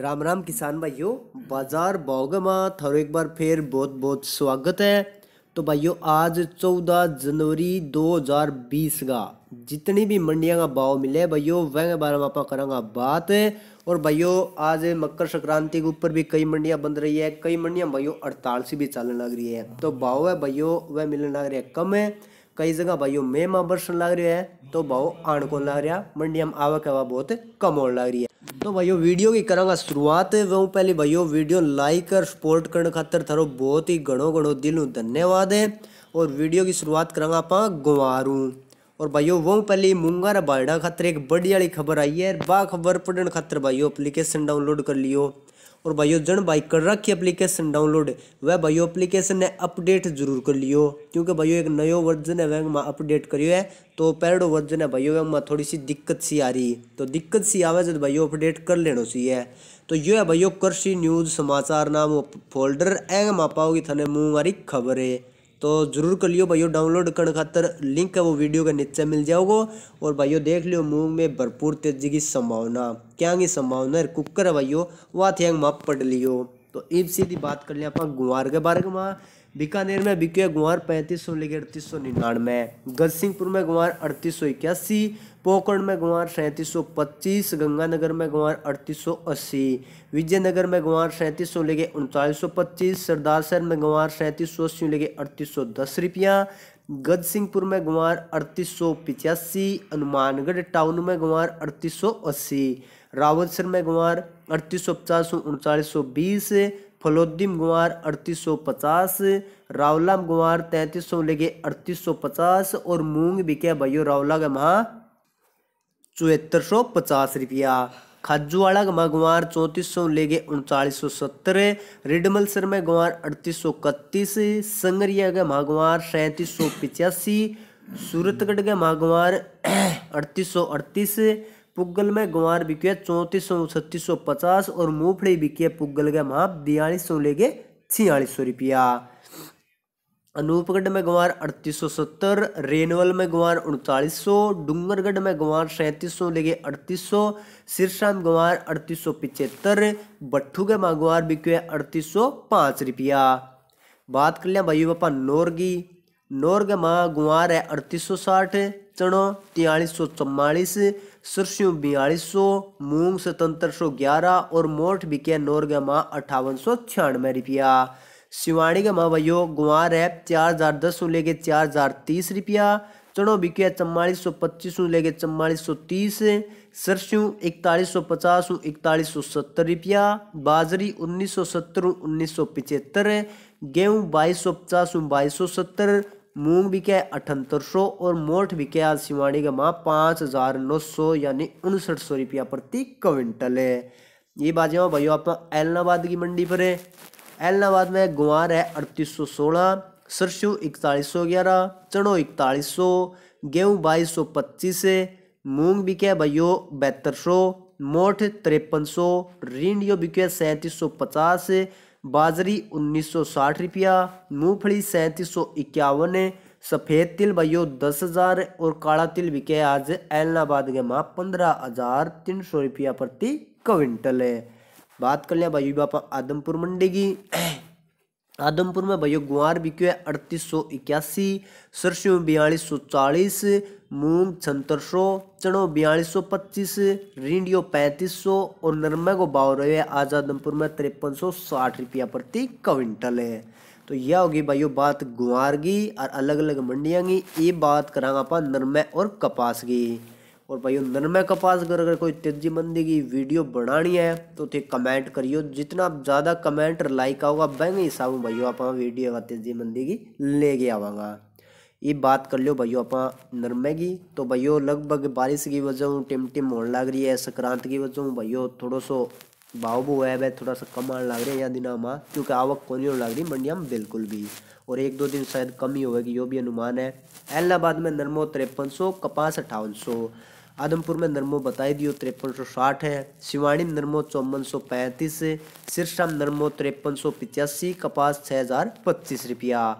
राम राम किसान भाइयों बाजार बाउगमा थारो एक बार फिर बहुत बहुत स्वागत है तो भाइयों आज 14 जनवरी 2020 का जितनी भी मंडिया का भाव मिले भाइयों वह बारे में आप करेंगे बात और भाइयों आज मकर संक्रांति के ऊपर भी कई मंडिया बंद रही है कई मंडिया भाइयों अड़ताल से भी चलने लग रही है तो भाव है भाइयों वह मिलने लग रही है कम है कई जगह भाइयों में माह बरसन लग रही है तो भाव आण को लग रहा मंडिया में आवक है बहुत कम होने लग रही है तो भाइयों वीडियो की करा शुरुआत वो पहले भाइयों वीडियो लाइक और सपोर्ट करने खातर थारो बहुत ही घड़ो घड़ो दिल धन्यवाद है और वीडियो की शुरुआत करा आप गुवारू और भाइयों वो पहले मूंगा रहा खातर एक बड़ी वाली खबर आई है बा खबर पढ़ने खातर भाइयों एप्लीकेशन डाउनलोड कर लियो और भाइयों जन भाई कर रखी एप्लीकेशन डाउनलोड वह भाई एप्लीकेशन ने अपडेट जरूर कर लियो क्योंकि भाइयों एक नयो वर्जन है वह में अपडेट करियो है तो पैरडो वर्जन है भाइयों में थोड़ी सी दिक्कत सी आ रही तो दिक्कत सी आवे जब भाइयों अपडेट कर लेना है तो यो है भाइयों कृषि न्यूज़ समाचार नाम फोल्डर एंग मापाओगी थाने मुँह मारी खबरें तो ज़रूर कर लियो भाइयों डाउनलोड करने खातर लिंक है वो वीडियो के नीचे मिल जाओगे और भाइयों देख लियो मूंग में भरपूर तेजी की संभावना क्या की संभावना है कुकर है भाइयों वह थे माप पढ़ लियो तो एक सीधी बात कर लिया आप गुआर के बारे में बीकानेर में बिके गुआर पैंतीस सौ लेके अड़तीस सौ निन्यानवे सिंहपुर में गुआर अड़तीस सौ इक्यासी पोकरण में गुआर सैंतीस सौ पच्चीस गंगानगर में गुआर अड़तीस सौ अस्सी विजयनगर में गुआर सैंतीस सौ लेके उनतालीस सौ पच्चीस सरदारसर में गुआर सैंतीस सौ अस्सी लेके अड़तीस सौ दस रुपया गज सिंहपुर में गुआर अड़तीस सौ पिचासी हनुमानगढ़ टाउन में गुआर अड़तीस सौ अस्सी रावत शर्मा कुमार अड़तीस सौ पचास उनचालीस सौ बीस फलोद्दीन कुमार अड़तीस सौ पचास रावला कुमार तैंतीस सौ लेके अड़तीस सौ पचास और मूंग बिके भाइयो रावला का महा चौहत्तर सौ पचास रुपया खाजूवाड़ा का मगवार चौंतीस सौ लेके उनचालीस सौ सत्तर रिडमल सर में अड़तीस सौ इकतीस संगरिया का मागवार सैंतीस सौ पिचासी सूरतगढ़ का मागवार अड़तीस सौ अड़तीस पुगल में ग्वार बिके चौंतीस सौ छत्तीस सौ पचास और मूंगफली बिके पुगल के माप बयालीस सौ लेके छियालीस सौ रुपया अनूपगढ़ में ग्वार अड़तीस सौ सत्तर रेनवल में ग्वार उनतालीस सौ डूंगरगढ़ में ग्वार सैंतीस सौ लेके अड़तीस सौ सिरसा में ग्वार अड़तीस सौ पिचहत्तर भट्ठू के माँ ग्वार बिके अड़तीस सौ पाँच रुपया बात कर लिया भाई बापा नोरगी की के माँ ग्वार है अड़तीस सौ साठ चना तियालीस सौ चौवालीस सरसों बयालीस सौ मूंग सतर सौ ग्यारह और मोठ बिके नोरगे माँ अठावन सौ छियानवे रुपया शिवाणी का माँ भैयो गुआर है चार हजार दस सौ लेके चार हजार तीस रुपया चनो बिके चम्वालीस सौ पच्चीस लेके चम्वालीस सौ तीस सरसों इकतालीस सौ पचास इकतालीस सौ सत्तर रुपया बाजरी उन्नीस सौ सत्तर उन्नीस सौ पिचहत्तर गेहूँ बाईस सौ पचास बाईस सौ सत्तर मूंग भी क्या है अठहत्तर सौ और मोठ भी क्या सिवाणी का माँ पाँच हजार नौ सौ यानी उनसठ सौ रुपया प्रति क्विंटल है ये बाजे हो भाइयों आप एलनाबाद की मंडी पर है एलनाबाद में गुआर है अड़तीस सौ सोलह सरसों इकतालीस सौ ग्यारह चनो इकतालीस सौ गेहूँ बाईस सौ पच्चीस है क्या बिके भाइयों बहत्तर सौ मोठ तिरपन सौ रिंडियो बिके सैंतीस सौ पचास बाजरी 1960 रुपया मूंगफली सैंतीस सौ इक्यावन सफ़ेद तिल भाइयो दस हज़ार और काला तिल बिके आज एलनाबाद के माँ पंद्रह हज़ार तीन सौ रुपया प्रति क्विंटल है बात कर लिया भाइयों बापा आदमपुर मंडी की आदमपुर में भाइयों गुआर बिक्यो है अड़तीस सौ इक्यासी सरसों बयालीस सौ चालीस मूंग छत्तर सौ चणो बयालीस सौ पच्चीस रिंडियो पैंतीस सौ और नरमा को भाव रहे आजादमपुर में तिरपन सौ साठ रुपया प्रति क्विंटल है तो यह होगी भाई बात गुआर की और अलग अलग मंडियाँ की ये बात करांगा अपन नरमे और कपास की और भाई नरमे कपास अगर अगर कोई तेजी मंदी की वीडियो बनानी है तो थे कमेंट करियो जितना ज़्यादा कमेंट लाइक आऊगा बैंक हिसाब भाइयों आप हाँ वीडियो तेजी मंदी की लेके आवागा ये बात कर लो भाइयों आप नरमे की तो भाइयों लगभग बारिश की वजह टिम टिम होने लग रही है संक्रांत की वजह भाइयों थोड़ा सो भाव भू है भाई थोड़ा सा कम आने लग रहे हैं यहाँ दिन हमारा क्योंकि आवक को नहीं होने लग रही मंडिया में बिल्कुल भी और एक दो दिन शायद कम ही होगी यो भी अनुमान है एलनाबाद में नरमो तिरपन सौ कपास अट्ठावन सौ आदमपुर में नरमो बताई दियो तिरपन सौ साठ है शिवाणी में नरमो चौवन सौ पैंतीस सिरसा में नरमो तिरपन सौ पचासी कपास छः हज़ार पच्चीस रुपया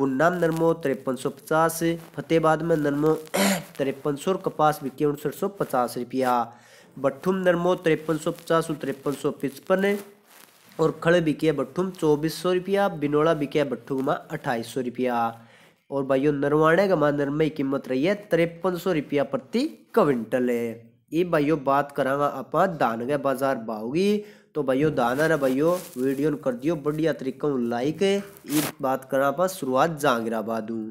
बुंडाम नरमो तिरपन सौ पचास फतेहबाद में नरमो तिरपन सौ कपास बिके उनसठ सौ पचास रुपया बट्ठुम नरमो तिरपन सौ पचास तिरपन सौ पचपन और खड़ बिके बट्ठुम चौबीस सौ रुपया बिनोड़ा बिके भट्ठुम में अट्ठाईस सौ रुपया और भाइयों नरवाणे का माँ नरमे की कीमत रही है तिरपन सौ रुपया प्रति क्विंटल है ये भाइयों बात करांगा आप दान के बाजार भाव की तो भाइयों दाना रे भाइयों वीडियो कर दियो बढ़िया तरीका हूँ लाइक ये बात करा पा शुरुआत जहांगीराबाद हूँ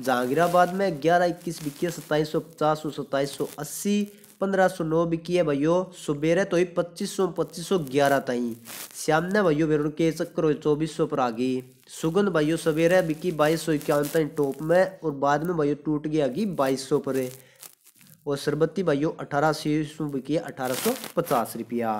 जहांगीराबाद में ग्यारह इक्कीस बिकी है सत्ताईस सौ पचास सौ सत्ताईस सौ अस्सी पंद्रह सौ नौ बिकी है भाइयों सुबेरे तो ही पच्चीस सौ पच्चीस सौ ग्यारह ताई श्याम ने भाइयों मेरे के चक्कर हुए चौबीस सौ पर आ गई सुगंध भाइयों सवेरे बिकी बाईस सौ इक्यावन ताई टॉप में और बाद में भाइयों टूट गया कि बाईस सौ पर और सरबती भाइयों अठारह सौ बिकी है अठारह सौ पचास रुपया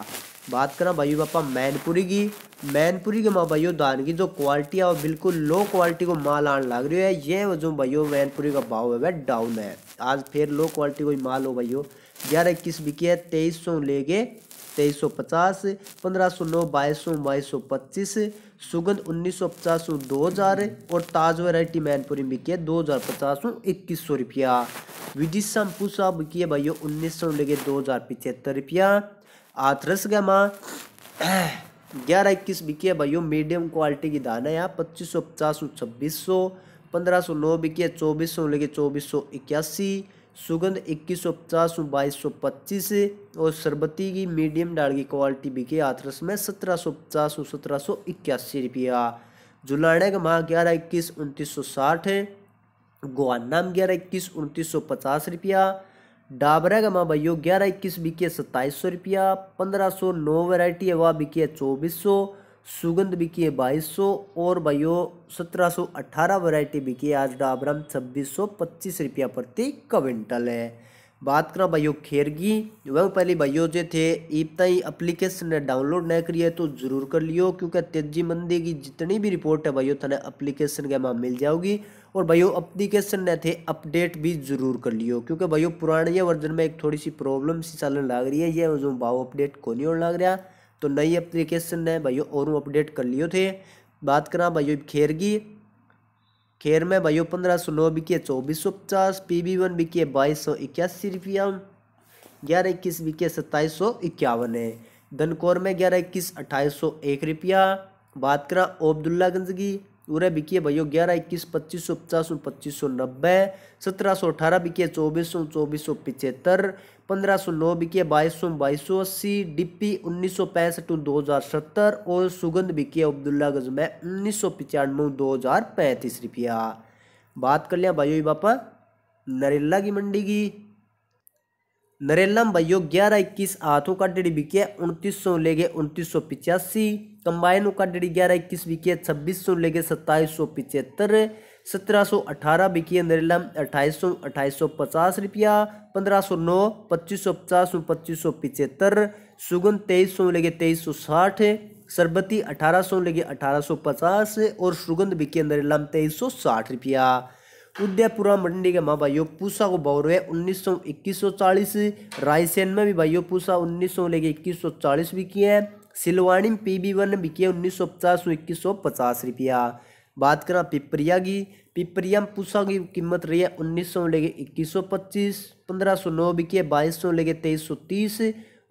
बात करा भाइयों पापा मैनपुरी की मैनपुरी के माँ भाइयों दान की जो क्वालिटी है वो बिल्कुल लो क्वालिटी को माल आने लग रही है ये जो भाइयों मैनपुरी का भाव है वह डाउन है आज फिर लो क्वालिटी कोई माल हो भाइयों ग्यारह इक्कीस बिकी है तेईस सौ लेके तेईस सौ पचास पंद्रह सौ नौ बाईस सौ बाईस सौ पच्चीस सुगंध उन्नीस सौ पचास सौ दो हज़ार और ताज वैरायटी मैनपुरी बिकी है दो हज़ार पचास सौ इक्कीस सौ रुपया विदिशा पूछा बिकी है भाइयों उन्नीस सौ लेके दो हज़ार पिछहत्तर रुपया आथरस गमा ग्यारह इक्कीस बिकी है भाइयों मीडियम क्वालिटी की धान है यहाँ पच्चीस सौ पचास सौ छब्बीस सौ पंद्रह सौ नौ बिकी है चौबीस सौ लेके चौबीस सौ इक्यासी सुगंध इक्कीस सौ पचास सौ बाईस सौ पच्चीस और शरबती की मीडियम डाल की क्वालिटी बिकी आथरस में सत्रह सौ पचास सौ सत्रह सौ इक्यासी रुपया जुलाने का माह ग्यारह इक्कीस उनतीस सौ साठ है में ग्यारह इक्कीस उनतीस सौ पचास रुपया डाबरा का माँ भाइयों ग्यारह इक्कीस बिकी है सत्ताईस सौ रुपया पंद्रह सौ नौ वेराइटी है वह बिकी है चौबीस सौ सुगंध बिकी है बाईस सौ और भाइयों सत्रह सौ अट्ठारह वेराइटी बिकी है आज डाबरा में छब्बीस सौ पच्चीस रुपया प्रति क्विंटल है बात करा भाइयों खेर की वह पहले भाइयों जो थे इतना ही अप्लीकेशन ने डाउनलोड नहीं करी है तो जरूर कर लियो क्योंकि तेजी मंदी की जितनी भी रिपोर्ट है भाइयों थाने अप्लीकेशन के वहाँ मिल जाओगी और भाइयों अप्लीकेशन ने थे अपडेट भी जरूर कर लियो क्योंकि भाइयों पुराने वर्जन में एक थोड़ी सी प्रॉब्लम सी चलने लग रही है ये जो भाव अपडेट को नहीं होने लग रहा तो नई अप्लीकेशन ने भाइयों और अपडेट कर लियो थे बात करा भाइयों खेर की खेर में भाइयों पंद्रह सौ नौ बिके चौबीस सौ पचास पी बी वन बिके बाईस सौ इक्यासी रुपया ग्यारह इक्कीस बिके सत्ताईस सौ इक्यावन है धनकौर में ग्यारह इक्कीस अट्ठाईस सौ एक रुपया बात करा ओब्दुल्लागंज की उरे बिकी भाइयों ग्यारह इक्कीस पच्चीस सौ पचास पच्चीस सौ नब्बे सत्रह सौ अठारह बिकी चौबीस सौ चौबीस सौ पिचहत्तर पंद्रह सौ नौ बिकी है बाईस सौ बाईस सौ अस्सी डिप्पी उन्नीस सौ पैंसठ दो हज़ार सत्तर और सुगंध बिकी है अब्दुल्ला गज में उन्नीस सौ पचानवे दो हज़ार पैंतीस रुपया बात कर लिया भाइयों बापा नरेला की मंडी की नरेला में भाइयों ग्यारह इक्कीस हाथों का डेढ़ी बिकी है उनतीस सौ ले गए उनतीस सौ पिचासी कंबाइनों का डेढ़ी ग्यारह इक्कीस बिकी है छब्बीस सौ ले गए सत्ताईस सौ पिचहत्तर सत्रह बिकी अंदरेला अट्ठाईस सौ अट्ठाईस सौ पचास रुपया पंद्रह सौ नौ पच्चीस सौ पचास पच्चीस सौ पिचहत्तर सुगंध तेईस सौ लगे तेईस सौ साठ सरबती अठारह सौ लगे अठारह सौ पचास और सुगंध बिकी लम तेईस सौ साठ रुपया उदयपुरा मंडी के माँ भाइयों पूसा को भाव है उन्नीस सौ इक्कीस सौ चालीस रायसेन में भी भाइयों पूसा उन्नीस सौ लेके इक्कीस सौ चालीस बिकी है सिलवाणी में पी बी वन बिकी है उन्नीस सौ पचास इक्कीस सौ पचास रुपया बात करा पिपरिया की पिपरिया में पूसा की कीमत रही है उन्नीस सौ लेके इक्कीस सौ पच्चीस पंद्रह सौ नौ बिकी है बाईस सौ लेके तेईस सौ तीस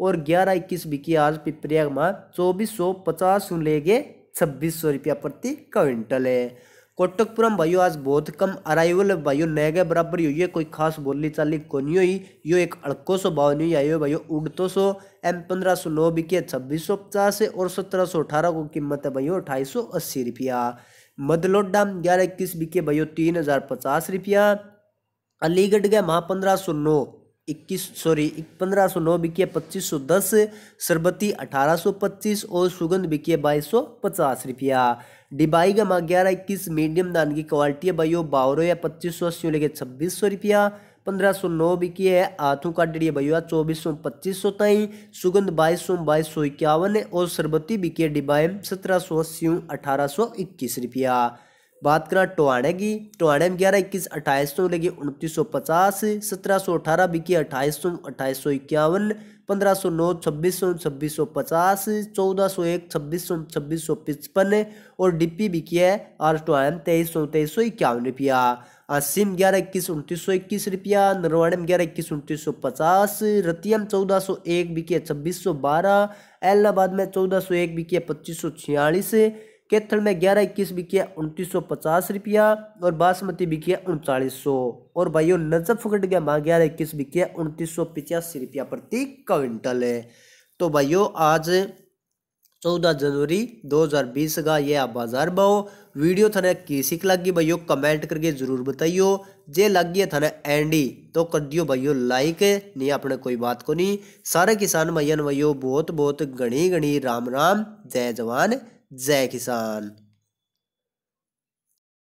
और ग्यारह इक्कीस बिकी आज पिपरिया में चौबीस सौ पचास लेके छब्बीस सौ रुपया प्रति क्विंटल है कोटकपुरम भाइयों आज बहुत कम अराइवल भाइयों नए गए बराबर हुई है कोई खास बोली चाली को नहीं हुई यो एक अड़को सौ भाव नहीं आई हो भाइयों उड़तो सौ एम पंद्रह सौ नौ बिकी है छब्बीस सौ पचास और सत्रह सौ अठारह को कीमत है भाइयों अठाईस सौ अस्सी रुपया मदलोडा ग्यारह इक्कीस बिके भाइयों तीन हज़ार पचास रुपया अलीगढ़ गए महा पंद्रह सौ नौ इक्कीस सॉरी पंद्रह सौ नौ बिके पच्चीस सौ दस सरबती अठारह सौ पच्चीस और सुगंध बिके बाईस सौ पचास रुपया डिबाई का ग्यारह इक्कीस मीडियम दान की क्वालिटी है भाइयों बावरो या पच्चीस सौ अस्सी लेके छब्बीस सौ रुपया पंद्रह सौ नौ बिकी है हाथों का डरिया भैया चौबीस सौ पच्चीस सौ ताई सुगंध बाईस सौ बाईस सौ इक्यावन और शरबती बिकी है डिबाइम सत्रह सौ अस्सी अठारह सौ इक्कीस रुपया बात करा टोआडे की टोहाने में ग्यारह इक्कीस अट्ठाईस सौ लेके उनतीस सौ पचास सत्रह सौ अठारह बिकी अट्ठाईस सौ अट्ठाईस सौ इक्यावन पंद्रह सौ नौ छब्बीस सौ छब्बीस सौ पचास चौदह सौ एक छब्बीस सौ छब्बीस सौ पचपन और डीपी बिकी है आर टोहाने में तेईस सौ तेईस सौ इक्यावन रुपया आसिम ग्यारह इक्कीस उनतीस सौ इक्कीस रुपया नरवाड़े में ग्यारह इक्कीस उनतीस सौ पचास रतियम चौदह सौ एक बिकी है छब्बीस सौ बारह एलाहाबाद में चौदह सौ एक बिकी है पच्चीस सौ छियालीस केथल में ग्यारह इक्कीस बिकिया उनतीस सौ पचास रुपया और बासमती बिकिया उनचालीस सौ और भाइयों नजफगढ़ फुकट गया माँ ग्यारह इक्कीस बिकिया उनतीस सौ पचासी रुपया प्रति क्विंटल है तो भाइयों आज चौदह जनवरी 2020 का यह बाजार भाव वीडियो थाने किसी लगी भाइयों कमेंट करके जरूर बताइयो जे लगी थाने एंडी तो कर दियो भाइयों लाइक नहीं अपने कोई बात को नहीं सारे किसान भैया भाइयों बहुत बहुत गणी गणी राम राम जय जवान जय किसान